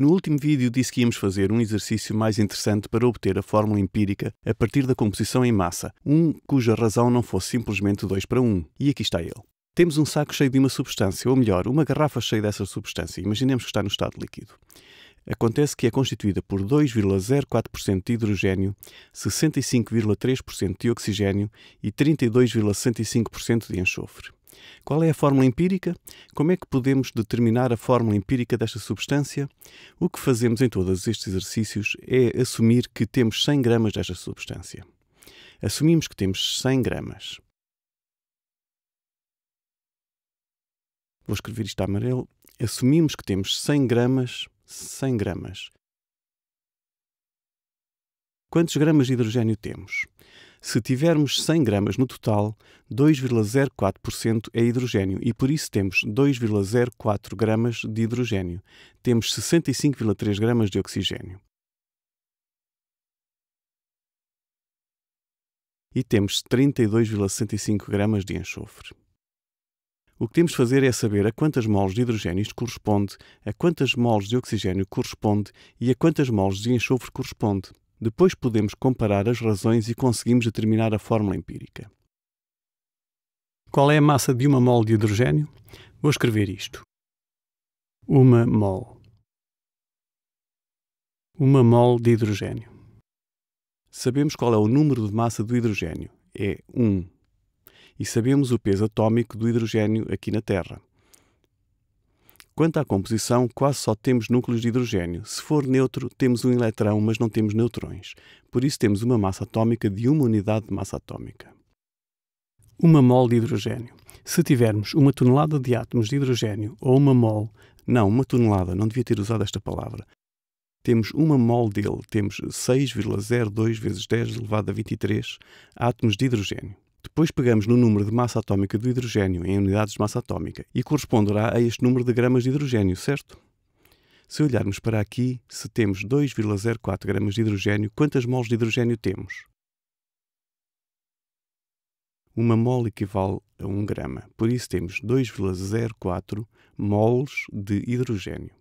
No último vídeo disse que íamos fazer um exercício mais interessante para obter a fórmula empírica a partir da composição em massa, um cuja razão não fosse simplesmente 2 para 1. E aqui está ele. Temos um saco cheio de uma substância, ou melhor, uma garrafa cheia dessa substância. Imaginemos que está no estado líquido. Acontece que é constituída por 2,04% de hidrogênio, 65,3% de oxigênio e 32,65% de enxofre. Qual é a fórmula empírica? Como é que podemos determinar a fórmula empírica desta substância? O que fazemos em todos estes exercícios é assumir que temos 100 gramas desta substância. Assumimos que temos 100 gramas. Vou escrever isto a amarelo. Assumimos que temos 100 gramas, 100 gramas. Quantos gramas de hidrogênio temos? Se tivermos 100 gramas no total, 2,04% é hidrogênio e por isso temos 2,04 gramas de hidrogênio. Temos 65,3 gramas de oxigênio. E temos 32,65 gramas de enxofre. O que temos de fazer é saber a quantas moles de hidrogênio isto corresponde, a quantas moles de oxigênio corresponde e a quantas moles de enxofre corresponde. Depois podemos comparar as razões e conseguimos determinar a fórmula empírica. Qual é a massa de uma mol de hidrogênio? Vou escrever isto. Uma mol. Uma mol de hidrogênio. Sabemos qual é o número de massa do hidrogênio, é 1. E sabemos o peso atômico do hidrogênio aqui na Terra, Quanto à composição, quase só temos núcleos de hidrogênio. Se for neutro, temos um eletrão, mas não temos neutrões. Por isso temos uma massa atómica de uma unidade de massa atómica. Uma mol de hidrogênio. Se tivermos uma tonelada de átomos de hidrogênio ou uma mol, não, uma tonelada, não devia ter usado esta palavra. Temos uma mol dele, temos 6,02 vezes 10 elevado a 23 átomos de hidrogênio. Depois pegamos no número de massa atómica do hidrogênio em unidades de massa atómica e corresponderá a este número de gramas de hidrogênio, certo? Se olharmos para aqui, se temos 2,04 gramas de hidrogênio, quantas moles de hidrogênio temos? Uma mole equivale a 1 grama, por isso temos 2,04 moles de hidrogênio.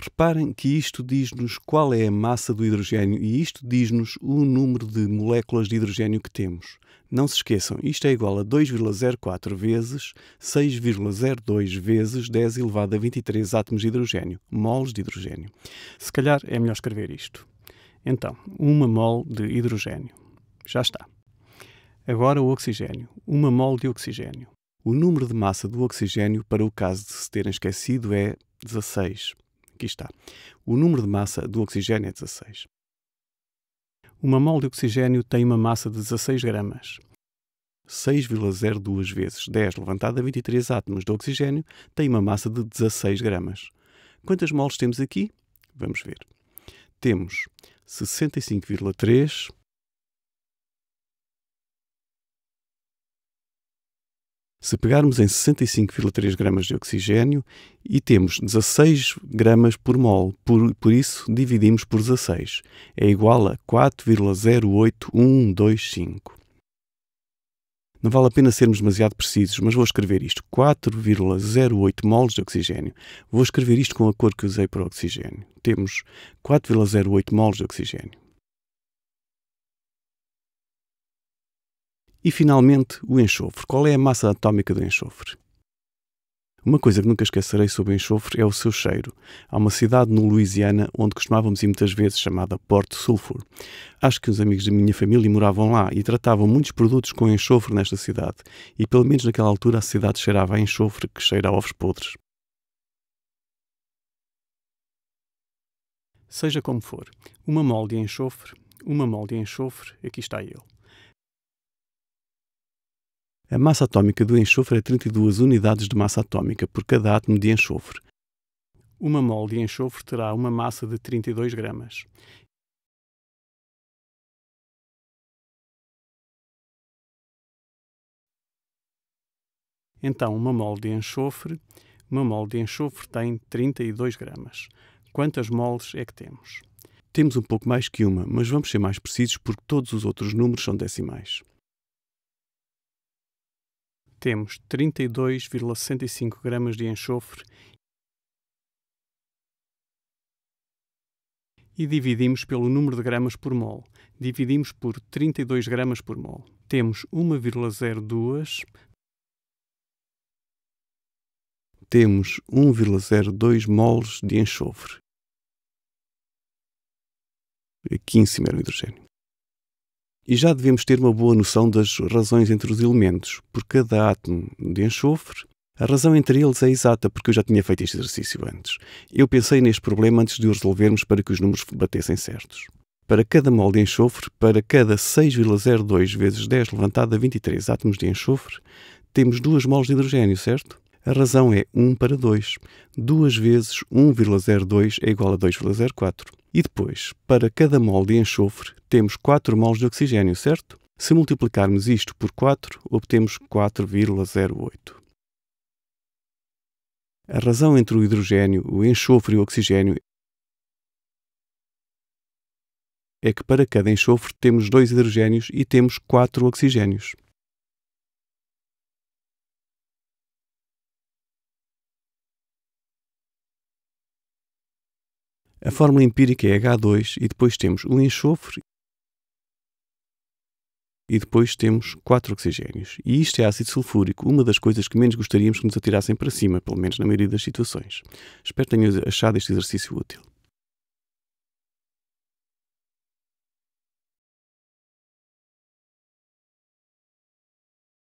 Reparem que isto diz-nos qual é a massa do hidrogênio e isto diz-nos o número de moléculas de hidrogênio que temos. Não se esqueçam, isto é igual a 2,04 vezes 6,02 vezes 10 elevado a 23 átomos de hidrogênio, moles de hidrogênio. Se calhar é melhor escrever isto. Então, uma mol de hidrogênio. Já está. Agora o oxigênio. Uma mol de oxigênio. O número de massa do oxigênio, para o caso de se terem esquecido, é 16. Aqui está. O número de massa do oxigênio é 16. Uma mol de oxigênio tem uma massa de 16 gramas. 6,02 vezes 10 levantado a 23 átomos de oxigênio tem uma massa de 16 gramas. Quantas moles temos aqui? Vamos ver. Temos 65,3 Se pegarmos em 65,3 gramas de oxigênio e temos 16 gramas por mol, por, por isso dividimos por 16, é igual a 4,08125. Não vale a pena sermos demasiado precisos, mas vou escrever isto: 4,08 moles de oxigênio. Vou escrever isto com a cor que usei para o oxigênio. Temos 4,08 moles de oxigênio. E finalmente, o enxofre. Qual é a massa atómica do enxofre? Uma coisa que nunca esquecerei sobre o enxofre é o seu cheiro. Há uma cidade no Louisiana onde costumávamos ir muitas vezes, chamada port Sulfur. Acho que uns amigos da minha família moravam lá e tratavam muitos produtos com enxofre nesta cidade. E pelo menos naquela altura a cidade cheirava a enxofre que cheira a ovos podres. Seja como for, uma mole de enxofre, uma mole de enxofre, aqui está ele. A massa atómica do enxofre é 32 unidades de massa atómica por cada átomo de enxofre. Uma mol de enxofre terá uma massa de 32 gramas. Então, uma mol de enxofre, uma mol de enxofre tem 32 gramas. Quantas moles é que temos? Temos um pouco mais que uma, mas vamos ser mais precisos porque todos os outros números são decimais temos 32,65 gramas de enxofre e dividimos pelo número de gramas por mol. Dividimos por 32 gramas por mol. Temos 1,02. Temos 1,02 mols de enxofre. 15 mero hidrogênio. E já devemos ter uma boa noção das razões entre os elementos. Por cada átomo de enxofre, a razão entre eles é exata, porque eu já tinha feito este exercício antes. Eu pensei neste problema antes de o resolvermos para que os números batessem certos. Para cada mol de enxofre, para cada 6,02 vezes 10 levantado a 23 átomos de enxofre, temos 2 mols de hidrogênio, certo? A razão é 1 para 2. 2 vezes 1,02 é igual a 2,04. E depois, para cada mol de enxofre, temos 4 mols de oxigênio, certo? Se multiplicarmos isto por 4, obtemos 4,08. A razão entre o hidrogênio, o enxofre e o oxigênio é que para cada enxofre temos dois hidrogênios e temos quatro oxigênios. A fórmula empírica é H2 e depois temos o enxofre e depois temos quatro oxigénios. E isto é ácido sulfúrico, uma das coisas que menos gostaríamos que nos atirassem para cima, pelo menos na maioria das situações. Espero que tenham achado este exercício útil.